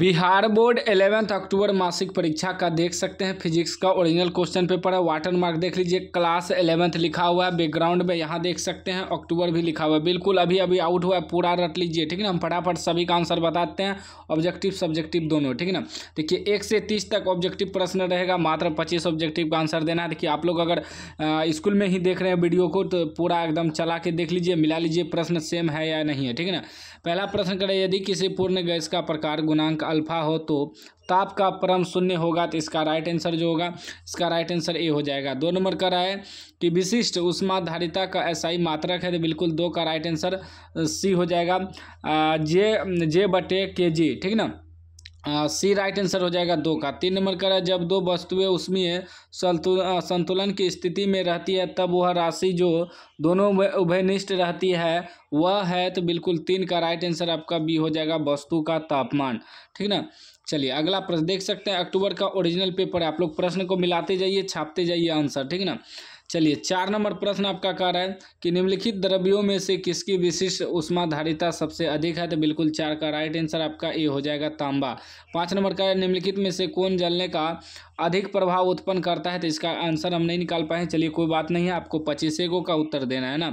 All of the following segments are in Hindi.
बिहार बोर्ड एलेवेंथ अक्टूबर मासिक परीक्षा का देख सकते हैं फिजिक्स का ओरिजिनल क्वेश्चन पेपर है वाटर मार्क देख लीजिए क्लास एलेवेंथ लिखा हुआ है बैकग्राउंड में यहाँ देख सकते हैं अक्टूबर भी लिखा हुआ है बिल्कुल अभी अभी आउट हुआ है पूरा रट लीजिए ठीक है ना हम फटाफट सभी का आंसर बताते हैं ऑब्जेक्टिव सब्जेक्टिव दोनों ठीक है ना देखिए एक से तीस तक ऑब्जेक्टिव प्रश्न रहेगा मात्र पच्चीस ऑब्जेक्टिव का आंसर देना है देखिए आप लोग अगर स्कूल में ही देख रहे हैं वीडियो को तो पूरा एकदम चला के देख लीजिए मिला लीजिए प्रश्न सेम है या नहीं है ठीक है ना पहला प्रश्न करें यदि किसी पूर्ण गैस का प्रकार गुणांक एक अल्फ़ा हो तो ताप का परम शून्य होगा तो इसका राइट आंसर जो होगा इसका राइट आंसर ए हो जाएगा दो नंबर का रहा है कि विशिष्ट उष्माधारिता का ऐसा ही मात्रक है तो बिल्कुल दो का राइट आंसर सी हो जाएगा जे जे बटे के जी ठीक ना सी राइट आंसर हो जाएगा दो का तीन नंबर का है जब दो वस्तुएं उसमें संतुलन की स्थिति में रहती है तब वह राशि जो दोनों उभयनिष्ठ रहती है वह है तो बिल्कुल तीन का राइट आंसर आपका बी हो जाएगा वस्तु का तापमान ठीक ना चलिए अगला प्रश्न देख सकते हैं अक्टूबर का ओरिजिनल पेपर है आप लोग प्रश्न को मिलाते जाइए छापते जाइए आंसर ठीक ना चलिए चार नंबर प्रश्न आपका कह रहा है कि निम्नलिखित द्रव्यों में से किसकी विशिष्ट उष्माधारिता सबसे अधिक है तो बिल्कुल चार का राइट आंसर आपका ए हो जाएगा तांबा पाँच नंबर का निम्नलिखित में से कौन जलने का अधिक प्रभाव उत्पन्न करता है तो इसका आंसर हम नहीं निकाल पाए चलिए कोई बात नहीं है आपको पच्चीस को का उत्तर देना है ना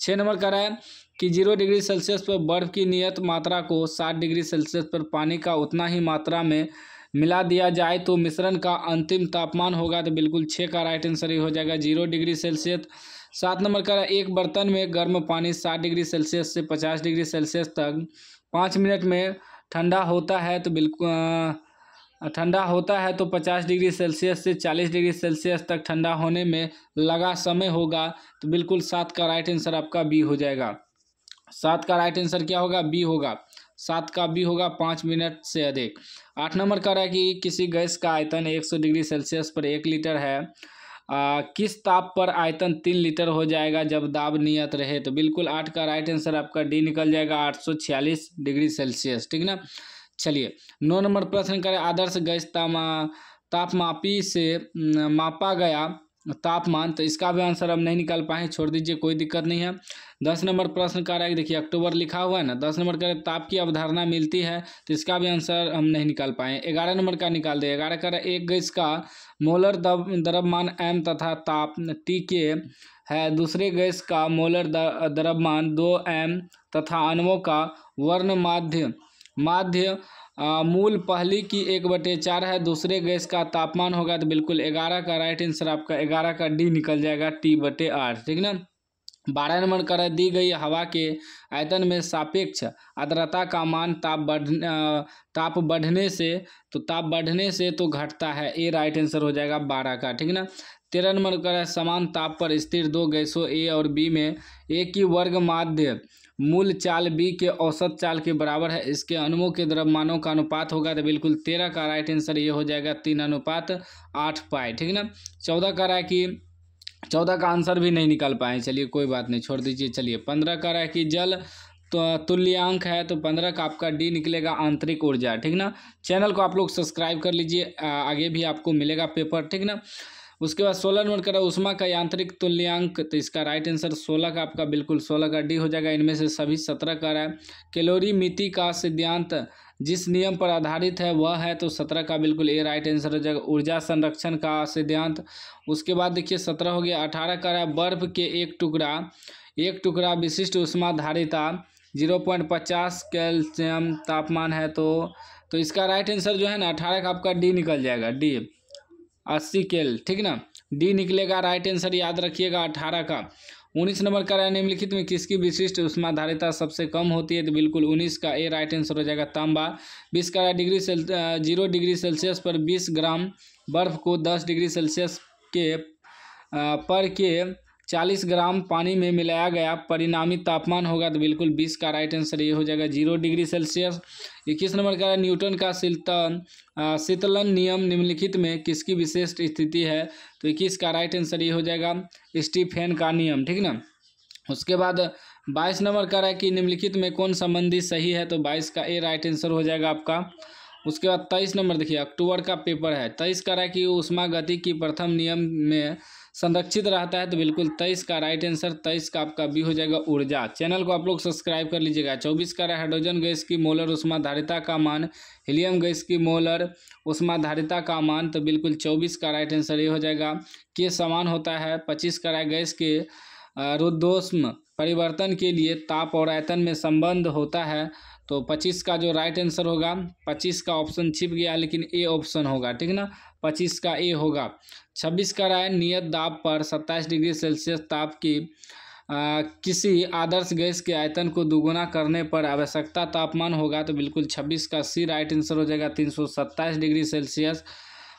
छः नंबर का रहा है कि जीरो डिग्री सेल्सियस पर बर्फ़ की नियत मात्रा को सात डिग्री सेल्सियस पर पानी का उतना ही मात्रा में मिला दिया जाए तो मिश्रण का अंतिम तापमान होगा तो बिल्कुल छः का राइट आंसर ही हो जाएगा जीरो डिग्री सेल्सियस सात नंबर का एक बर्तन में गर्म पानी सात डिग्री सेल्सियस से पचास डिग्री सेल्सियस तक पाँच मिनट में ठंडा होता है तो बिल्कुल ठंडा होता है तो पचास डिग्री सेल्सियस से चालीस डिग्री सेल्सियस तक ठंडा होने में लगा समय होगा तो बिल्कुल सात का राइट आंसर आपका बी हो जाएगा सात का राइट आंसर क्या होगा बी होगा सात का भी होगा पाँच मिनट से अधिक आठ नंबर कह रहा है कि किसी गैस का आयतन एक सौ डिग्री सेल्सियस पर एक लीटर है आ, किस ताप पर आयतन तीन लीटर हो जाएगा जब दाब नियत रहे तो बिल्कुल आठ का राइट आंसर आपका डी निकल जाएगा आठ सौ छियालीस डिग्री सेल्सियस ठीक ना चलिए नौ नंबर प्रश्न करें आदर्श गैस तामा तापमापी से मापा गया तापमान तो इसका भी आंसर हम नहीं निकाल पाए छोड़ दीजिए कोई दिक्कत नहीं है दस नंबर प्रश्न का रहा है देखिए अक्टूबर लिखा हुआ है ना दस नंबर का ताप की अवधारणा मिलती है तो इसका भी आंसर हम नहीं निकाल पाए ग्यारह नंबर का निकाल दिया ग्यारह का एक गैस का मोलर दब द्रव्यमान एम तथा ताप टी के है दूसरे गैस का मोलर द्रव्यमान दो एम तथा अनवों का वर्ण माध्य माध्य मूल पहली की एक बटे चार है दूसरे गैस का तापमान होगा तो बिल्कुल ग्यारह का राइट आंसर आपका ग्यारह का डी निकल जाएगा टी बटे आठ ठीक ना बारह नंबर कर दी गई हवा के आयतन में सापेक्ष आद्रता का मान ताप बढ़ने ताप बढ़ने से तो ताप बढ़ने से तो घटता है ए राइट आंसर हो जाएगा बारह का ठीक ना तेरह नंबर कर समान ताप पर स्थिर दो गैसों ए और बी में ए की वर्ग माध्य मूल चाल बी के औसत चाल के बराबर है इसके अनुमोह के द्रव्यमानों का अनुपात होगा तो बिल्कुल तेरह का राइट आंसर ये हो जाएगा तीन अनुपात आठ पाए ठीक ना चौदह का रहा है कि चौदह का आंसर भी नहीं निकाल पाए चलिए कोई बात नहीं छोड़ दीजिए चलिए पंद्रह का रहा है कि जल तो तुल्यांक है तो पंद्रह का आपका डी निकलेगा आंतरिक ऊर्जा ठीक ना चैनल को आप लोग सब्सक्राइब कर लीजिए आगे भी आपको मिलेगा पेपर ठीक ना उसके बाद सोलह नंबर करा उषमा का यांत्रिक तुल्यांक तो इसका राइट आंसर सोलह का आपका बिल्कुल सोलह का डी हो जाएगा इनमें से सभी सत्रह का रहा है कैलोरी मिति का सिद्धांत जिस नियम पर आधारित है वह है तो सत्रह का बिल्कुल ए राइट आंसर हो जाएगा ऊर्जा संरक्षण का सिद्धांत उसके बाद देखिए सत्रह हो गया अठारह का रहा है बर्फ के एक टुकड़ा एक टुकड़ा विशिष्ट धारिता जीरो पॉइंट पचास कैल्शियम तापमान है तो तो इसका राइट आंसर जो है ना अठारह का आपका डी निकल जाएगा डी अस्सी केल ठीक ना डी निकलेगा राइट आंसर याद रखिएगा अठारह का उन्नीस नंबर का रहा निम्नलिखित में किसकी विशिष्ट उष्माधारिता सबसे कम होती है तो बिल्कुल उन्नीस का ए राइट आंसर हो जाएगा तांबा बीस का डिग्री सेल जीरो डिग्री सेल्सियस पर बीस ग्राम बर्फ को दस डिग्री सेल्सियस के पर के चालीस ग्राम पानी में मिलाया गया परिणामी तापमान होगा तो बिल्कुल बीस का राइट आंसर ये हो जाएगा जीरो डिग्री सेल्सियस इक्कीस नंबर का न्यूटन का शीतन शीतलन नियम निम्नलिखित में किसकी विशेष स्थिति है तो इक्कीस का राइट आंसर ये हो जाएगा स्टीफेन का नियम ठीक ना उसके बाद बाईस नंबर का रहा है कि निम्नलिखित में कौन संबंधी सही है तो बाईस का ए राइट आंसर हो जाएगा आपका उसके बाद तेईस नंबर देखिए अक्टूबर का पेपर है तेईस का रहा कि उष्मा गति की प्रथम नियम में संरक्षित रहता है तो बिल्कुल तेईस का राइट आंसर तेईस का आपका बी हो जाएगा ऊर्जा चैनल को आप लोग सब्सक्राइब कर लीजिएगा चौबीस का रहा हाइड्रोजन गैस की मोलर उष्मा धारिता का मान हीलियम गैस की मोलर उष्मा धारिता का मान तो बिल्कुल चौबीस का राइट आंसर ये हो जाएगा के समान होता है पच्चीस का रहा गैस के रुद्धोष्म परिवर्तन के लिए ताप और आयतन में संबंध होता है तो 25 का जो राइट आंसर होगा 25 का ऑप्शन छिप गया लेकिन ए ऑप्शन होगा ठीक ना 25 का ए होगा 26 का राय नियत दाब पर 27 डिग्री सेल्सियस ताप की आ, किसी आदर्श गैस के आयतन को दुगुना करने पर आवश्यकता तापमान होगा तो बिल्कुल 26 का सी राइट आंसर हो जाएगा सत्ताईस डिग्री सेल्सियस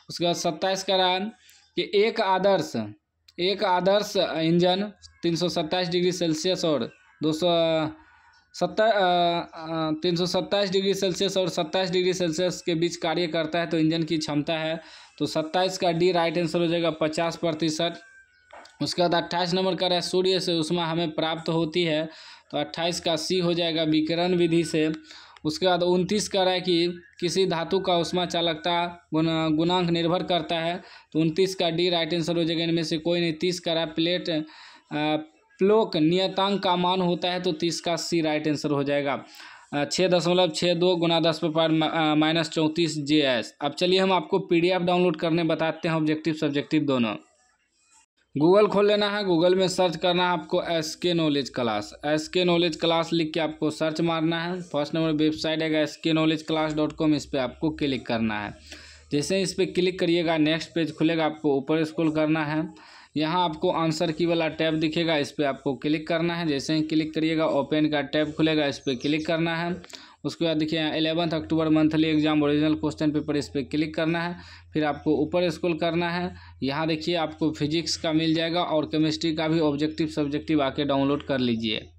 उसके बाद सत्ताईस का राय कि एक आदर्श एक आदर्श इंजन 327 डिग्री सेल्सियस और दो सत्ता तीन सौ सत्ताईस डिग्री सेल्सियस और सत्ताईस डिग्री सेल्सियस के बीच कार्य करता है तो इंजन की क्षमता है तो सत्ताईस का डी राइट आंसर हो जाएगा पचास प्रतिशत उसके बाद अट्ठाईस नंबर का रहा है सूर्य से उष्मा हमें प्राप्त होती है तो अट्ठाईस का सी हो जाएगा विकिरण विधि से उसके बाद उनतीस का रहा है कि किसी धातु का उष्मा चालकता गुना गुणांक निर्भर करता है तो उनतीस का डी राइट आंसर हो जाएगा इनमें से कोई नहीं तीस का रहा प्लेट आ, फ्लोक नियतांक का मान होता है तो तीस का सी राइट आंसर हो जाएगा छः दशमलव छः दो गुना दस पर पार माइनस चौंतीस जे एस अब चलिए हम आपको पीडीएफ डाउनलोड करने बताते हैं ऑब्जेक्टिव सब्जेक्टिव दोनों गूगल खोल लेना है गूगल में सर्च करना है आपको S K knowledge class S K knowledge class लिख के आपको सर्च मारना है फर्स्ट नंबर वेबसाइट है S K knowledge class dot com इस पर आपको क्लिक करना है जैसे इस पर क्लिक करिएगा नेक्स्ट पेज खुलेगा आपको ऊपर स्क्रॉल करना है यहाँ आपको आंसर की वाला टैब दिखेगा इस पर आपको क्लिक करना है जैसे ही क्लिक करिएगा ओपन का टैब खुलेगा इस पर क्लिक करना है उसके बाद देखिए यहाँ eleventh October monthly exam original question paper इस पर क्लिक करना है फिर आपको ऊपर स्कूल करना है यहाँ देखिए आपको फिजिक्स का मिल जाएगा और केमिस्ट्री का भी ऑब्जेक्टिव सब्जेक्टिव आके डाउनलोड कर लीजिए